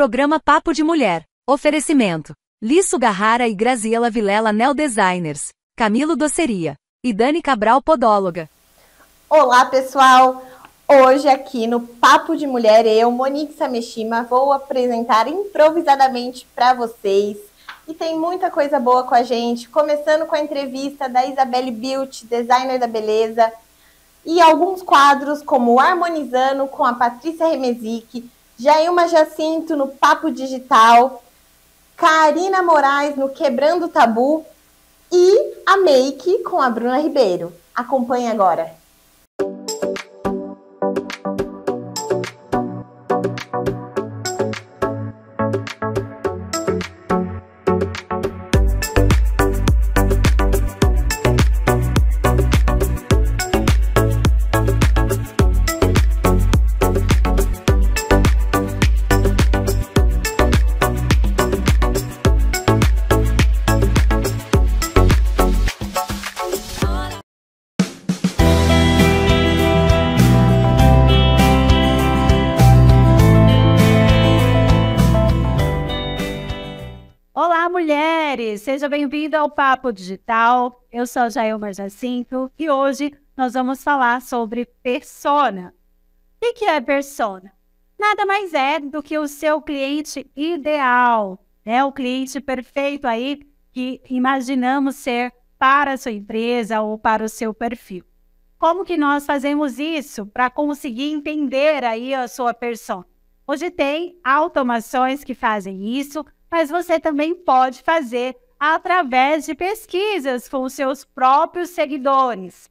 Programa Papo de Mulher. Oferecimento. Lisso Garrara e Graziela Vilela Nel Designers. Camilo Doceria. E Dani Cabral Podóloga. Olá, pessoal! Hoje aqui no Papo de Mulher, eu, Monique Sameshima, vou apresentar improvisadamente para vocês. E tem muita coisa boa com a gente, começando com a entrevista da Isabelle Built designer da beleza, e alguns quadros como Harmonizando com a Patrícia Remezic, Jailma Jacinto no Papo Digital, Karina Moraes no Quebrando o Tabu e a Make com a Bruna Ribeiro. Acompanhe agora. Seja bem-vindo ao Papo Digital. Eu sou a Jaelma Jacinto e hoje nós vamos falar sobre persona. O que é persona? Nada mais é do que o seu cliente ideal, né? O cliente perfeito aí que imaginamos ser para a sua empresa ou para o seu perfil. Como que nós fazemos isso para conseguir entender aí a sua persona? Hoje tem automações que fazem isso, mas você também pode fazer através de pesquisas com os seus próprios seguidores.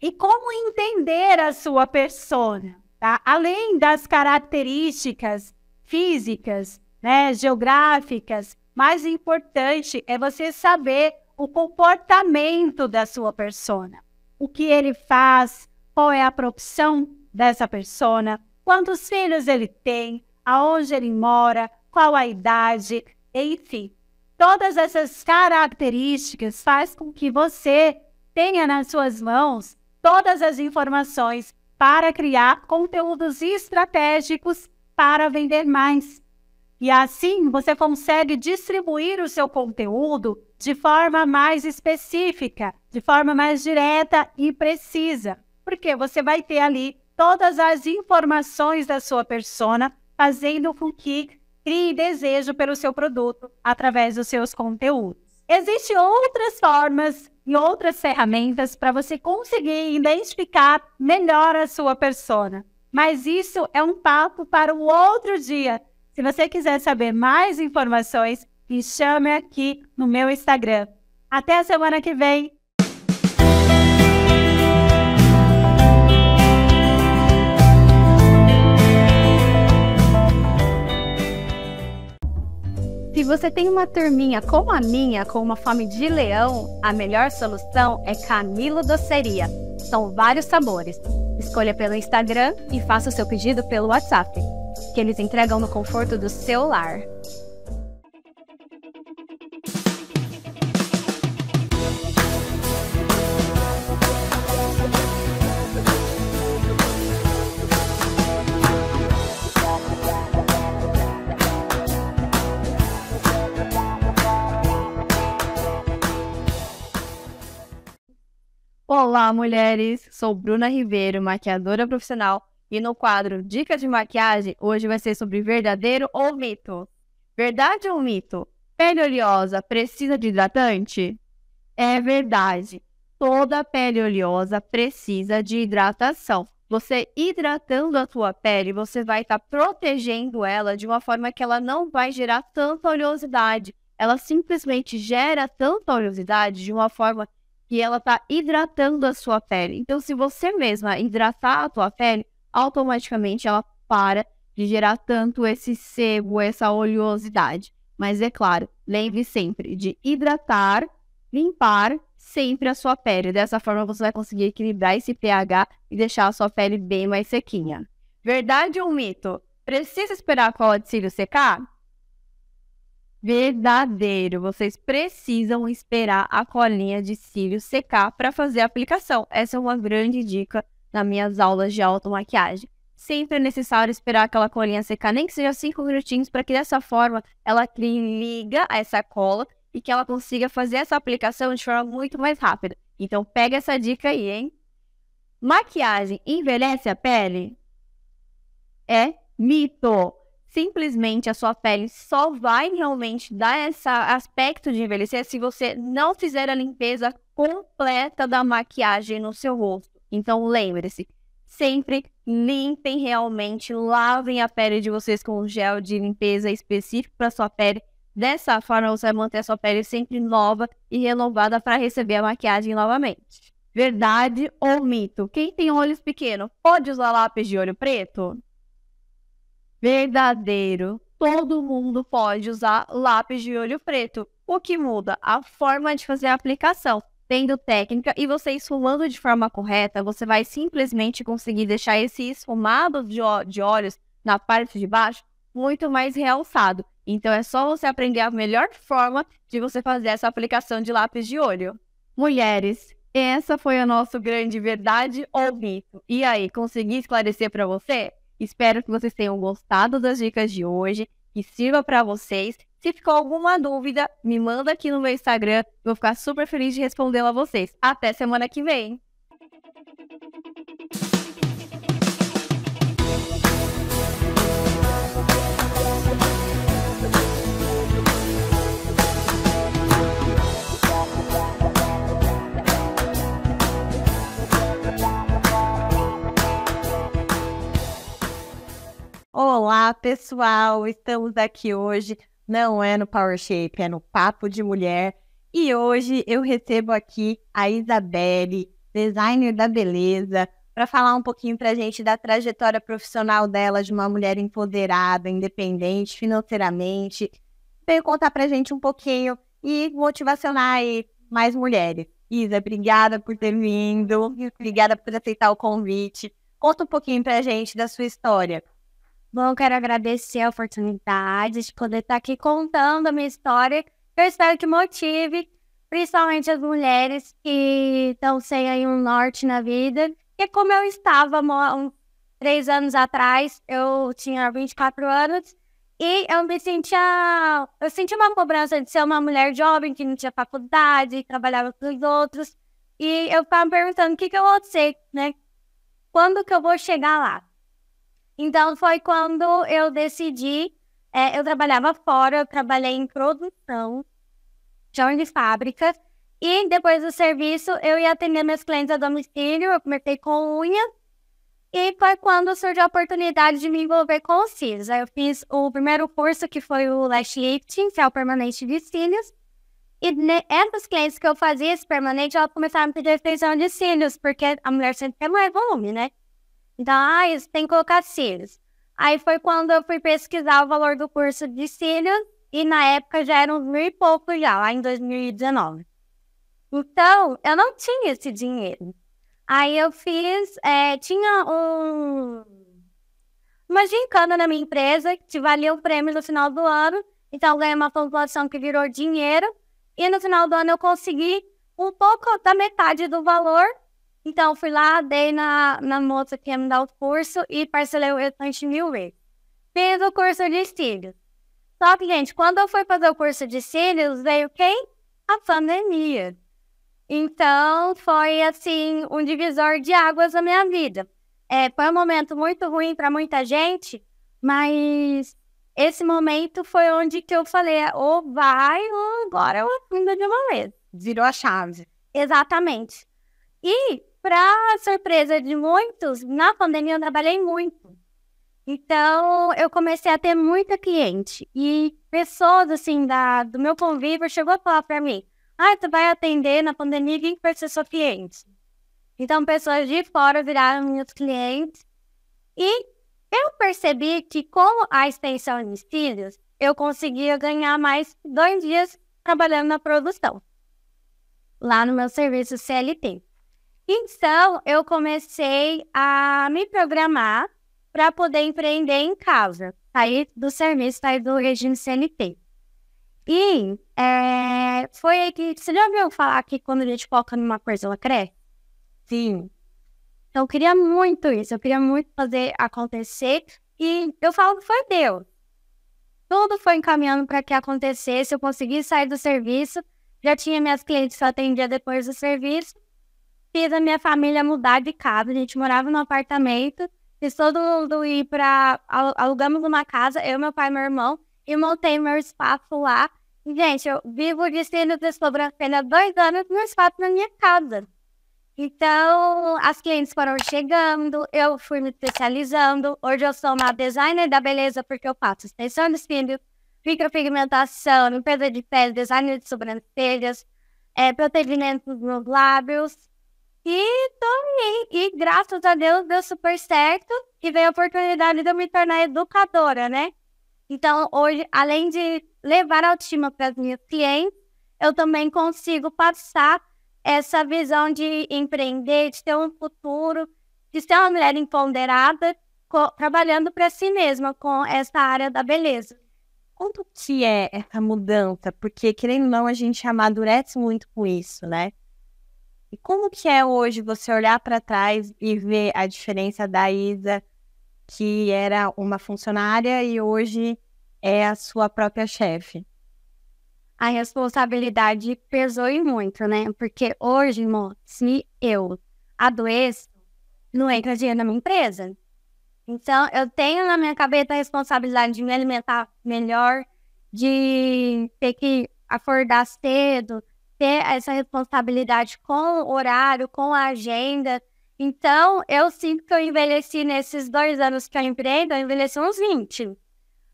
E como entender a sua persona? Tá? Além das características físicas, né, geográficas, mais importante é você saber o comportamento da sua persona. O que ele faz, qual é a profissão dessa persona, quantos filhos ele tem, aonde ele mora, qual a idade, enfim. Todas essas características faz com que você tenha nas suas mãos todas as informações para criar conteúdos estratégicos para vender mais. E assim você consegue distribuir o seu conteúdo de forma mais específica, de forma mais direta e precisa, porque você vai ter ali todas as informações da sua persona, fazendo com que crie desejo pelo seu produto através dos seus conteúdos. Existem outras formas e outras ferramentas para você conseguir identificar melhor a sua persona. Mas isso é um papo para o outro dia. Se você quiser saber mais informações, me chame aqui no meu Instagram. Até a semana que vem! Se você tem uma turminha como a minha, com uma fome de leão, a melhor solução é Camilo Doceria. São vários sabores. Escolha pelo Instagram e faça o seu pedido pelo WhatsApp, que eles entregam no conforto do seu lar. Olá, mulheres! Sou Bruna Ribeiro, maquiadora profissional, e no quadro Dicas de Maquiagem, hoje vai ser sobre verdadeiro ou mito. Verdade ou mito? Pele oleosa precisa de hidratante? É verdade. Toda pele oleosa precisa de hidratação. Você hidratando a sua pele, você vai estar tá protegendo ela de uma forma que ela não vai gerar tanta oleosidade. Ela simplesmente gera tanta oleosidade de uma forma que ela está hidratando a sua pele. Então, se você mesma hidratar a tua pele, automaticamente ela para de gerar tanto esse sebo, essa oleosidade. Mas é claro, lembre sempre de hidratar, limpar sempre a sua pele. Dessa forma, você vai conseguir equilibrar esse pH e deixar a sua pele bem mais sequinha. Verdade ou mito? Precisa esperar a cola de cílio secar? verdadeiro. Vocês precisam esperar a colinha de cílios secar para fazer a aplicação. Essa é uma grande dica nas minhas aulas de automaquiagem. Sempre é necessário esperar aquela colinha secar, nem que seja 5 minutinhos, para que dessa forma ela crie liga a essa cola e que ela consiga fazer essa aplicação de forma muito mais rápida. Então pega essa dica aí, hein? Maquiagem envelhece a pele? É mito simplesmente a sua pele só vai realmente dar esse aspecto de envelhecer se você não fizer a limpeza completa da maquiagem no seu rosto. Então lembre-se, sempre limpem realmente, lavem a pele de vocês com um gel de limpeza específico para sua pele. Dessa forma você vai manter a sua pele sempre nova e renovada para receber a maquiagem novamente. Verdade ou mito? Quem tem olhos pequenos pode usar lápis de olho preto? verdadeiro, todo mundo pode usar lápis de olho preto. O que muda? A forma de fazer a aplicação. Tendo técnica e você esfumando de forma correta, você vai simplesmente conseguir deixar esse esfumado de, de olhos na parte de baixo muito mais realçado. Então é só você aprender a melhor forma de você fazer essa aplicação de lápis de olho. Mulheres, essa foi a nosso grande verdade ou mito. E aí, consegui esclarecer para você? Espero que vocês tenham gostado das dicas de hoje, que sirva para vocês. Se ficou alguma dúvida, me manda aqui no meu Instagram, vou ficar super feliz de respondê-la a vocês. Até semana que vem! Olá, pessoal! Estamos aqui hoje, não é no Power Shape, é no Papo de Mulher. E hoje eu recebo aqui a Isabelle, designer da beleza, para falar um pouquinho para a gente da trajetória profissional dela, de uma mulher empoderada, independente financeiramente. Veio contar para a gente um pouquinho e motivacionar aí mais mulheres. Isa, obrigada por ter vindo, obrigada por aceitar o convite. Conta um pouquinho para a gente da sua história. Bom, quero agradecer a oportunidade de poder estar aqui contando a minha história. Eu espero que motive, principalmente as mulheres que estão sem aí um norte na vida. E como eu estava um, três anos atrás, eu tinha 24 anos e eu me sentia. Eu senti uma cobrança de ser uma mulher jovem que não tinha faculdade, trabalhava com os outros. E eu ficava me perguntando o que, que eu vou ser, né? Quando que eu vou chegar lá? Então, foi quando eu decidi. É, eu trabalhava fora, eu trabalhei em produção, chão de fábrica. E depois do serviço, eu ia atender meus clientes a domicílio. Eu comecei com unha. E foi quando surgiu a oportunidade de me envolver com os cílios. Aí eu fiz o primeiro curso, que foi o Lash Lifting, que é o permanente de cílios. E essas clientes que eu fazia esse permanente, elas começaram a pedir extensão de cílios, porque a mulher sempre quer mais volume, né? Então, ah, isso tem que colocar cílios. Aí foi quando eu fui pesquisar o valor do curso de cílios, e na época já eram mil e pouco já, lá em 2019. Então, eu não tinha esse dinheiro. Aí eu fiz, é, tinha um, uma gincana na minha empresa, que valia o prêmio no final do ano, então eu ganhei uma pontuação que virou dinheiro, e no final do ano eu consegui um pouco da metade do valor então, fui lá, dei na, na moça que ia me dar o curso e parcelei o restante mil vezes. Fiz o curso de cílios. Só que, gente, quando eu fui fazer o curso de cílios, veio quem? A pandemia. Então, foi, assim, um divisor de águas na minha vida. É, foi um momento muito ruim para muita gente, mas esse momento foi onde que eu falei, ou oh, vai, ou agora eu acendo de uma vez. Virou a chave. Exatamente. E para surpresa de muitos, na pandemia eu trabalhei muito. Então, eu comecei a ter muita cliente. E pessoas, assim, da, do meu convívio chegou a falar para mim, ah, tu vai atender na pandemia, quem vai ser sua cliente? Então, pessoas de fora viraram meus clientes. E eu percebi que com a extensão de cílios, eu conseguia ganhar mais dois dias trabalhando na produção, lá no meu serviço CLT. Então, eu comecei a me programar para poder empreender em casa, sair do serviço, sair do regime CLT. E é, foi aí que. Você já ouviu falar que quando a gente foca numa coisa, ela cresce? Sim. Então, eu queria muito isso, eu queria muito fazer acontecer. E eu falo que foi Deus. Tudo foi encaminhando para que acontecesse. Eu consegui sair do serviço, já tinha minhas clientes que eu atendia depois do serviço fiz a minha família mudar de casa. A gente morava num apartamento, fiz todo mundo ir para alugamos uma casa, eu, meu pai, meu irmão, e montei meu espaço lá. E, gente, eu vivo de cílios de sobrancelha há dois anos no espaço na minha casa. Então, as clientes foram chegando, eu fui me especializando. Hoje eu sou uma designer da beleza porque eu faço extensão de cílios, micropigmentação, limpeza de pele, design de sobrancelhas, é, protegimentos nos lábios e tô aí. E graças a Deus deu super certo e veio a oportunidade de eu me tornar educadora, né? Então, hoje, além de levar a autoestima para as minhas clientes, eu também consigo passar essa visão de empreender, de ter um futuro, de ser uma mulher empoderada, trabalhando para si mesma com essa área da beleza. Quanto que é essa mudança? Porque, querendo ou não, a gente amadurece muito com isso, né? E como que é hoje você olhar para trás e ver a diferença da Isa, que era uma funcionária e hoje é a sua própria chefe? A responsabilidade pesou e muito, né? Porque hoje, irmão, se eu adoeço, não entra dinheiro na minha empresa. Então, eu tenho na minha cabeça a responsabilidade de me alimentar melhor, de ter que acordar cedo, ter essa responsabilidade com o horário, com a agenda. Então, eu sinto que eu envelheci nesses dois anos que eu empreendo, eu envelheci uns 20.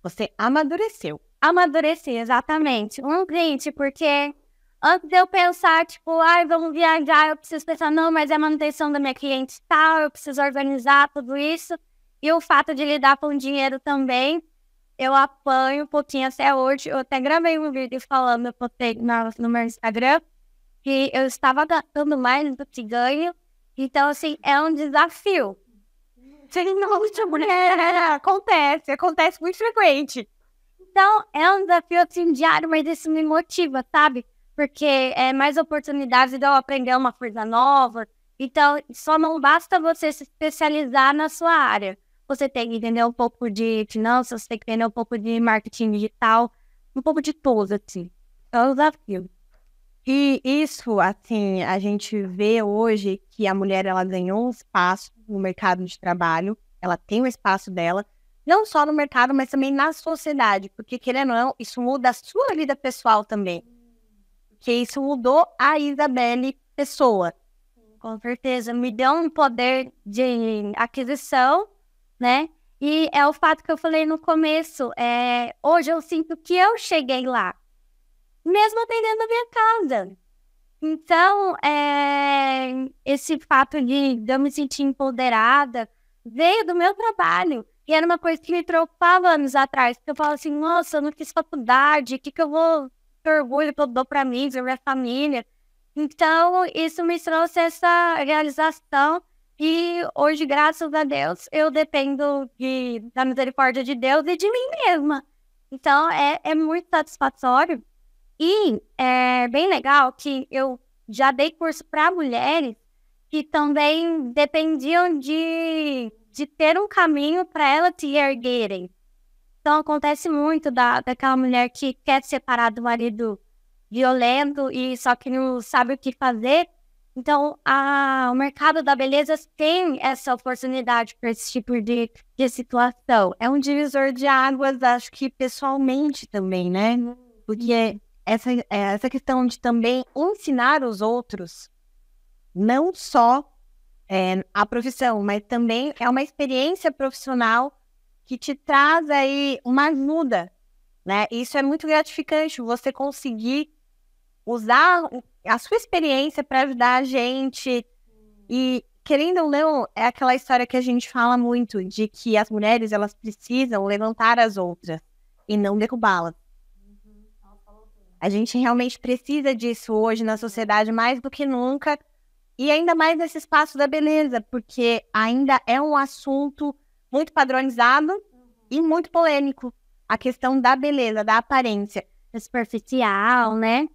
Você amadureceu. Amadureci, exatamente. Uns 20, porque antes de eu pensar, tipo, ai, vamos viajar, eu preciso pensar, não, mas é a manutenção da minha cliente tal, eu preciso organizar tudo isso. E o fato de lidar com dinheiro também eu apanho um pouquinho até hoje. Eu até gravei um vídeo falando, eu postei no, no meu Instagram, que eu estava gastando mais do que ganho. Então, assim, é um desafio. Nossa, mulher, acontece, acontece muito frequente. Então, é um desafio, assim, diário, mas isso me motiva, sabe? Porque é mais oportunidades de eu aprender uma coisa nova. Então, só não basta você se especializar na sua área você tem que entender um pouco de finanças, você tem que entender um pouco de marketing digital, um pouco de tudo, assim. É um desafio. E isso, assim, a gente vê hoje que a mulher, ela ganhou um espaço no mercado de trabalho, ela tem o um espaço dela, não só no mercado, mas também na sociedade, porque, querendo ou não, isso muda a sua vida pessoal também. Porque isso mudou a Isabelle pessoa. Com certeza, me deu um poder de aquisição né? E é o fato que eu falei no começo, é, hoje eu sinto que eu cheguei lá, mesmo atendendo a minha casa. Então, é, esse fato de, eu me sentir empoderada veio do meu trabalho. E era uma coisa que me preocupava anos atrás, porque eu falava assim, nossa, eu não fiz faculdade, o que, que eu vou, ter orgulho que eu dou para mim, para minha família. Então, isso me trouxe essa realização e hoje, graças a Deus, eu dependo de, da misericórdia de Deus e de mim mesma. Então, é, é muito satisfatório. E é bem legal que eu já dei curso para mulheres que também dependiam de, de ter um caminho para elas se erguerem. Então, acontece muito da, daquela mulher que quer separar do marido violento e só que não sabe o que fazer. Então, a, o mercado da beleza tem essa oportunidade para esse tipo de, de situação. É um divisor de águas, acho que pessoalmente também, né? Porque uhum. essa, é, essa questão de também ensinar os outros, não só é, a profissão, mas também é uma experiência profissional que te traz aí uma ajuda, né? Isso é muito gratificante, você conseguir usar a sua experiência para ajudar a gente. E, querendo ou não, é aquela história que a gente fala muito de que as mulheres elas precisam levantar as outras e não derrubá-las. A gente realmente precisa disso hoje na sociedade mais do que nunca. E ainda mais nesse espaço da beleza, porque ainda é um assunto muito padronizado uhum. e muito polêmico. A questão da beleza, da aparência. Superficial, né?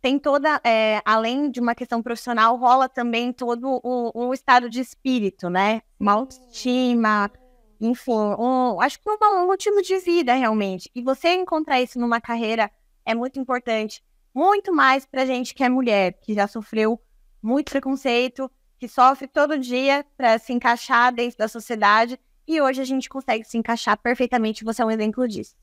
tem toda, é, além de uma questão profissional, rola também todo o, o estado de espírito, né? Uma autoestima, enfim, um, acho que um, motivo de vida realmente. E você encontrar isso numa carreira é muito importante, muito mais pra gente que é mulher, que já sofreu muito preconceito, que sofre todo dia para se encaixar dentro da sociedade. E hoje a gente consegue se encaixar perfeitamente. Você é um exemplo disso.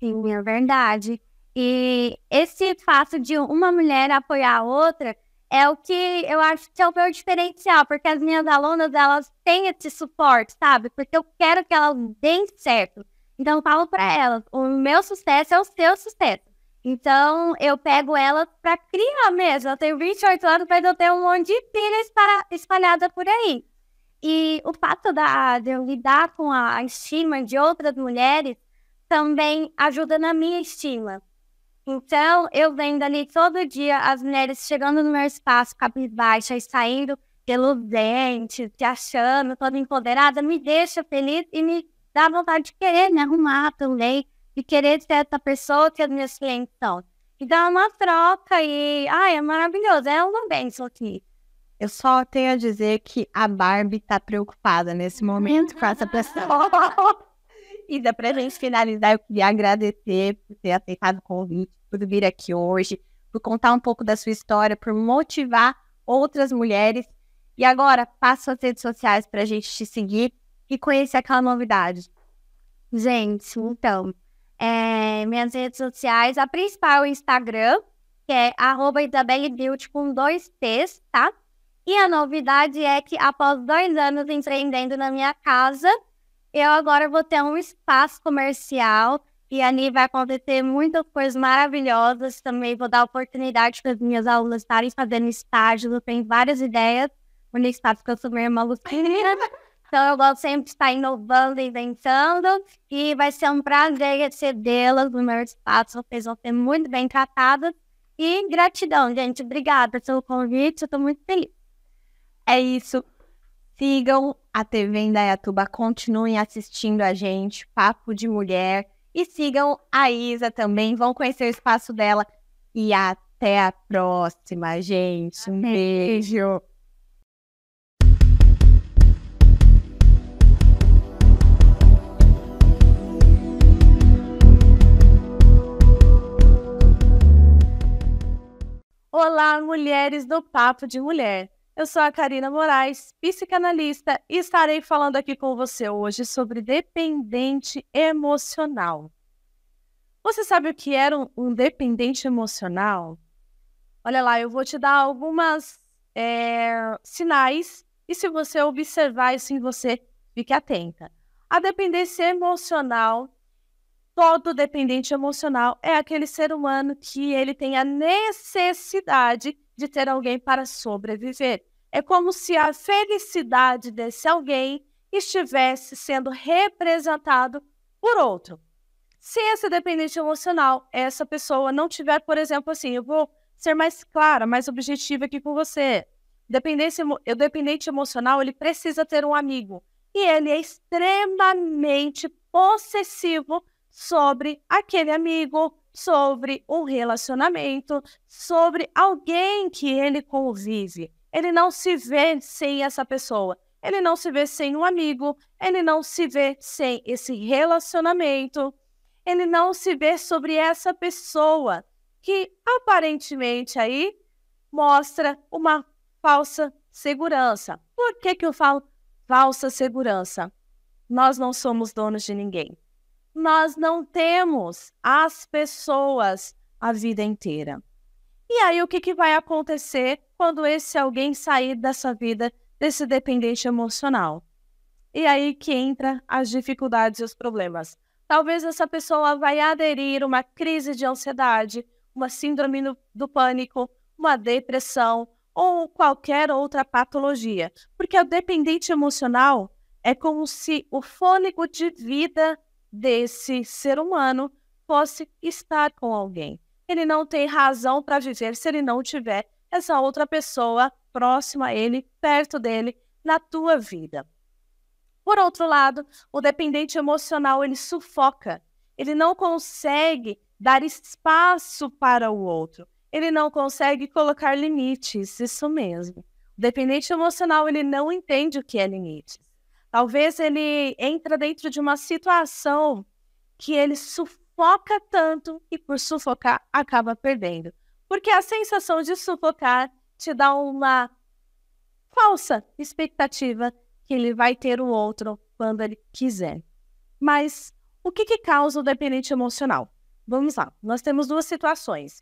Sim, é verdade. E esse fato de uma mulher apoiar a outra é o que eu acho que é o meu diferencial, porque as minhas alunas, elas têm esse suporte, sabe? Porque eu quero que elas deem certo. Então, eu falo para elas, o meu sucesso é o seu sucesso. Então, eu pego elas para criar mesmo. Eu tenho 28 anos, mas eu tenho um monte de filha espalhada por aí. E o fato da, de eu lidar com a estima de outras mulheres também ajuda na minha estima. Então, eu vendo ali todo dia as mulheres chegando no meu espaço, e saindo pelos te se achando toda empoderada, me deixa feliz e me dá vontade de querer me arrumar também, de querer ser essa pessoa que as minhas clientes são. Então, é uma troca e, ai, é maravilhoso, é uma benção aqui. Eu só tenho a dizer que a Barbie tá preocupada nesse momento com essa pessoa. e para pra gente finalizar, eu queria agradecer por ter aceitado o convite por vir aqui hoje, por contar um pouco da sua história, por motivar outras mulheres. E agora, passa as redes sociais para a gente te seguir e conhecer aquela novidade. Gente, então, é, minhas redes sociais, a principal é o Instagram, que é arroba isabellebeauty com dois T's, tá? E a novidade é que após dois anos empreendendo na minha casa, eu agora vou ter um espaço comercial e ali vai acontecer muitas coisas maravilhosas. Também vou dar oportunidade para as minhas alunas estarem fazendo estágio. Eu tenho várias ideias. O Nick que eu sou meio maluquinha. Então, eu gosto sempre de estar inovando, inventando. E vai ser um prazer recebê-las no meu espaço. Vocês vão ser muito bem tratadas. E gratidão, gente. Obrigada pelo convite. Eu estou muito feliz. É isso. Sigam a TV Indaiatuba. Continuem assistindo a gente. Papo de Mulher e sigam a Isa também, vão conhecer o espaço dela. E até a próxima, gente. Um beijo. Olá, mulheres do Papo de Mulher. Eu sou a Karina Moraes, psicanalista, e estarei falando aqui com você hoje sobre dependente emocional. Você sabe o que era é um, um dependente emocional? Olha lá, eu vou te dar algumas é, sinais e se você observar isso em você, fique atenta. A dependência emocional, todo dependente emocional é aquele ser humano que ele tem a necessidade de ter alguém para sobreviver. É como se a felicidade desse alguém estivesse sendo representado por outro. Se esse dependente emocional, essa pessoa não tiver, por exemplo, assim, eu vou ser mais clara, mais objetiva aqui com você. Dependência, o dependente emocional, ele precisa ter um amigo. E ele é extremamente possessivo sobre aquele amigo, sobre um relacionamento, sobre alguém que ele convive. Ele não se vê sem essa pessoa, ele não se vê sem um amigo, ele não se vê sem esse relacionamento, ele não se vê sobre essa pessoa que aparentemente aí mostra uma falsa segurança. Por que, que eu falo falsa segurança? Nós não somos donos de ninguém nós não temos as pessoas a vida inteira. E aí, o que, que vai acontecer quando esse alguém sair dessa vida, desse dependente emocional? E aí que entra as dificuldades e os problemas. Talvez essa pessoa vai aderir a uma crise de ansiedade, uma síndrome do pânico, uma depressão ou qualquer outra patologia. Porque o dependente emocional é como se o fôlego de vida desse ser humano fosse estar com alguém. Ele não tem razão para viver se ele não tiver essa outra pessoa próxima a ele, perto dele, na tua vida. Por outro lado, o dependente emocional ele sufoca. Ele não consegue dar espaço para o outro. Ele não consegue colocar limites, isso mesmo. O dependente emocional ele não entende o que é limite. Talvez ele entra dentro de uma situação que ele sufoca tanto e por sufocar acaba perdendo. Porque a sensação de sufocar te dá uma falsa expectativa que ele vai ter o outro quando ele quiser. Mas o que, que causa o dependente emocional? Vamos lá, nós temos duas situações.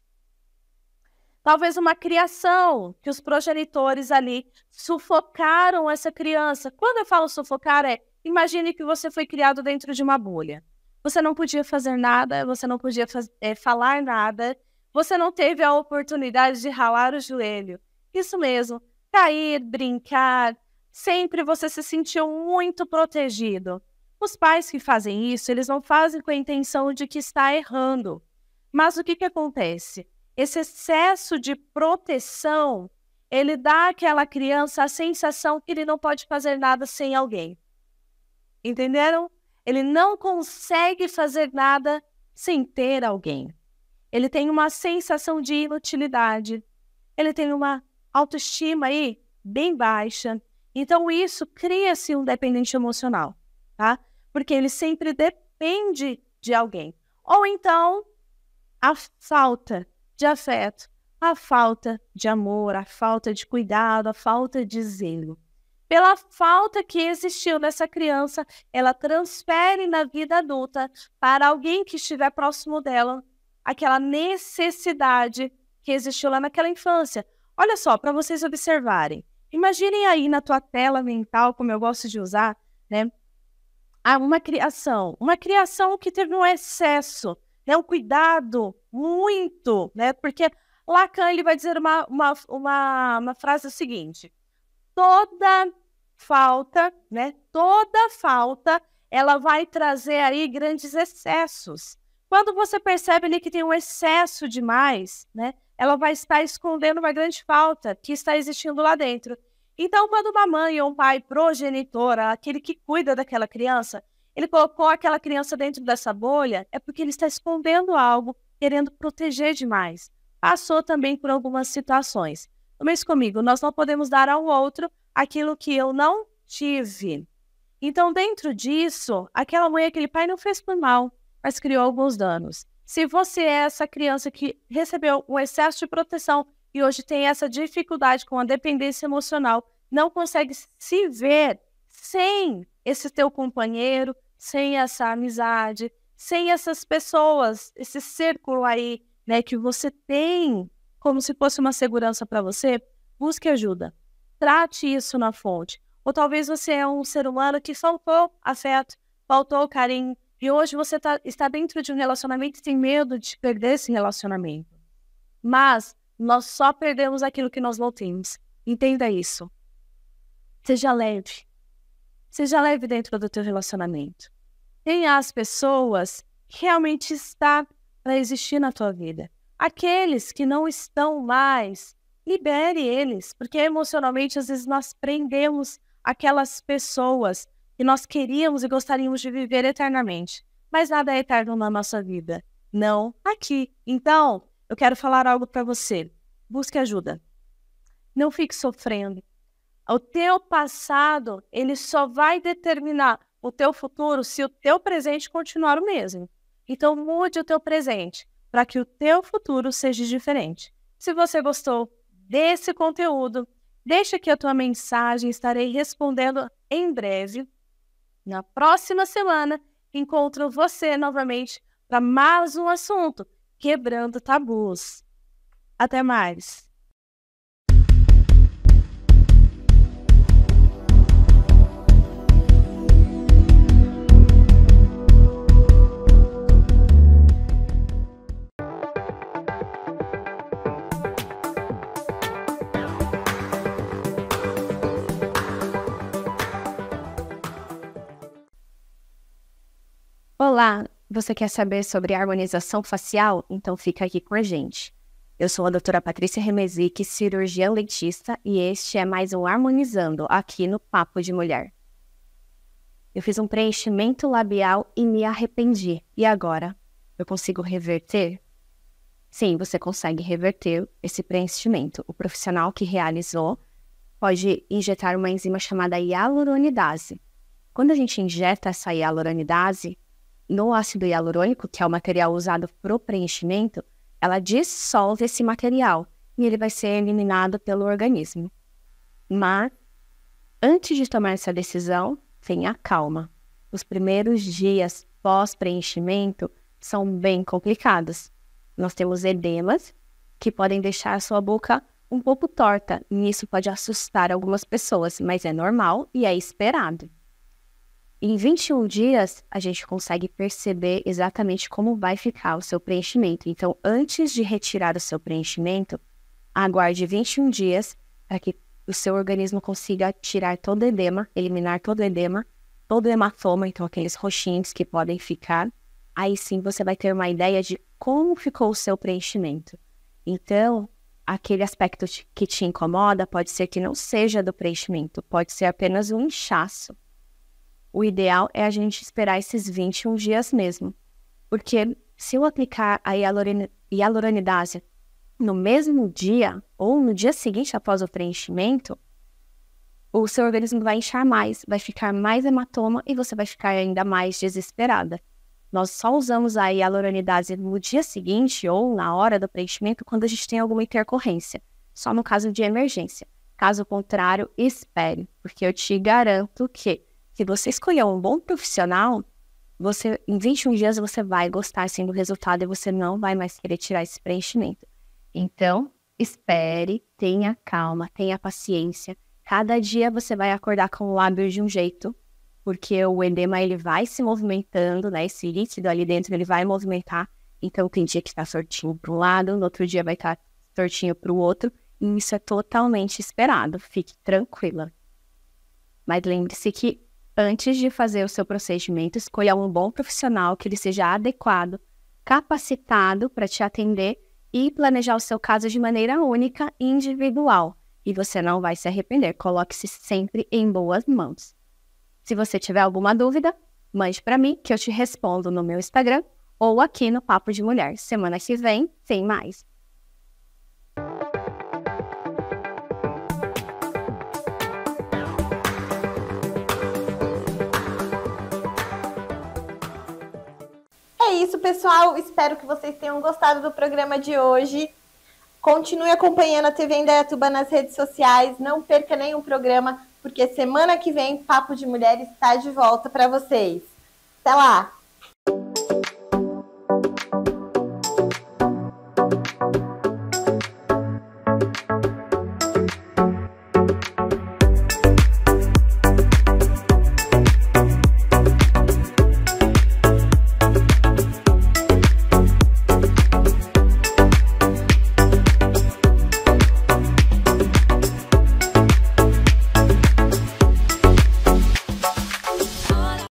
Talvez uma criação que os progenitores ali sufocaram essa criança. Quando eu falo sufocar, é imagine que você foi criado dentro de uma bolha. Você não podia fazer nada, você não podia é, falar nada, você não teve a oportunidade de ralar o joelho. Isso mesmo, cair, brincar, sempre você se sentiu muito protegido. Os pais que fazem isso, eles não fazem com a intenção de que está errando. Mas o que, que acontece? Esse excesso de proteção, ele dá àquela criança a sensação que ele não pode fazer nada sem alguém. Entenderam? Ele não consegue fazer nada sem ter alguém. Ele tem uma sensação de inutilidade. Ele tem uma autoestima aí bem baixa. Então isso cria-se um dependente emocional, tá? Porque ele sempre depende de alguém. Ou então a falta de afeto, a falta de amor, a falta de cuidado, a falta de zelo. Pela falta que existiu nessa criança, ela transfere na vida adulta para alguém que estiver próximo dela aquela necessidade que existiu lá naquela infância. Olha só, para vocês observarem. Imaginem aí na tua tela mental, como eu gosto de usar, né? uma criação, uma criação que teve um excesso né, um cuidado muito, né? Porque Lacan ele vai dizer uma, uma, uma, uma frase seguinte: toda falta, né? Toda falta, ela vai trazer aí grandes excessos. Quando você percebe ali né, que tem um excesso demais, né? Ela vai estar escondendo uma grande falta que está existindo lá dentro. Então, quando uma mãe ou um pai progenitor, aquele que cuida daquela criança, ele colocou aquela criança dentro dessa bolha, é porque ele está escondendo algo, querendo proteger demais. Passou também por algumas situações. Mas comigo, nós não podemos dar ao outro aquilo que eu não tive. Então, dentro disso, aquela mãe, aquele pai não fez por mal, mas criou alguns danos. Se você é essa criança que recebeu um excesso de proteção e hoje tem essa dificuldade com a dependência emocional, não consegue se ver sem esse teu companheiro, sem essa amizade, sem essas pessoas, esse círculo aí, né, que você tem como se fosse uma segurança para você, busque ajuda. Trate isso na fonte. Ou talvez você é um ser humano que faltou afeto, faltou carinho, e hoje você tá, está dentro de um relacionamento e tem medo de perder esse relacionamento. Mas nós só perdemos aquilo que nós não temos. Entenda isso. Seja leve. Seja leve dentro do teu relacionamento. Tenha as pessoas que realmente está para existir na tua vida. Aqueles que não estão mais, libere eles, porque emocionalmente às vezes nós prendemos aquelas pessoas que nós queríamos e gostaríamos de viver eternamente. Mas nada é eterno na nossa vida. Não aqui. Então, eu quero falar algo para você. Busque ajuda. Não fique sofrendo. O teu passado, ele só vai determinar o teu futuro se o teu presente continuar o mesmo. Então mude o teu presente para que o teu futuro seja diferente. Se você gostou desse conteúdo, deixa aqui a tua mensagem, estarei respondendo em breve. Na próxima semana, encontro você novamente para mais um assunto, quebrando tabus. Até mais! Olá, você quer saber sobre harmonização facial? Então fica aqui com a gente. Eu sou a doutora Patrícia Remezic, é cirurgiã dentista, e este é mais um Harmonizando aqui no Papo de Mulher. Eu fiz um preenchimento labial e me arrependi. E agora? Eu consigo reverter? Sim, você consegue reverter esse preenchimento. O profissional que realizou pode injetar uma enzima chamada hialuronidase. Quando a gente injeta essa hialuronidase, no ácido hialurônico, que é o material usado para o preenchimento, ela dissolve esse material e ele vai ser eliminado pelo organismo. Mas, antes de tomar essa decisão, tenha calma. Os primeiros dias pós-preenchimento são bem complicados. Nós temos edemas que podem deixar a sua boca um pouco torta, e isso pode assustar algumas pessoas, mas é normal e é esperado. Em 21 dias, a gente consegue perceber exatamente como vai ficar o seu preenchimento. Então, antes de retirar o seu preenchimento, aguarde 21 dias para que o seu organismo consiga tirar todo o edema, eliminar todo o edema, todo o hematoma, então aqueles roxinhos que podem ficar. Aí sim você vai ter uma ideia de como ficou o seu preenchimento. Então, aquele aspecto que te incomoda pode ser que não seja do preenchimento, pode ser apenas um inchaço o ideal é a gente esperar esses 21 dias mesmo. Porque se eu aplicar a hialuronidase no mesmo dia ou no dia seguinte após o preenchimento, o seu organismo vai inchar mais, vai ficar mais hematoma e você vai ficar ainda mais desesperada. Nós só usamos a hialuronidase no dia seguinte ou na hora do preenchimento quando a gente tem alguma intercorrência, só no caso de emergência. Caso contrário, espere, porque eu te garanto que se você escolher um bom profissional, você em 21 dias você vai gostar assim do resultado e você não vai mais querer tirar esse preenchimento. Então, espere, tenha calma, tenha paciência. Cada dia você vai acordar com o lábio de um jeito, porque o edema ele vai se movimentando, né? Esse líquido ali dentro ele vai movimentar. Então, tem dia que está sortinho para um lado, no outro dia vai estar tá sortinho para o outro. E isso é totalmente esperado. Fique tranquila. Mas lembre-se que Antes de fazer o seu procedimento, escolha um bom profissional que ele seja adequado, capacitado para te atender e planejar o seu caso de maneira única e individual. E você não vai se arrepender. Coloque-se sempre em boas mãos. Se você tiver alguma dúvida, mande para mim que eu te respondo no meu Instagram ou aqui no Papo de Mulher. Semana que vem tem mais. isso, pessoal. Espero que vocês tenham gostado do programa de hoje. Continue acompanhando a TV Indaiatuba nas redes sociais. Não perca nenhum programa, porque semana que vem Papo de Mulher está de volta para vocês. Até lá!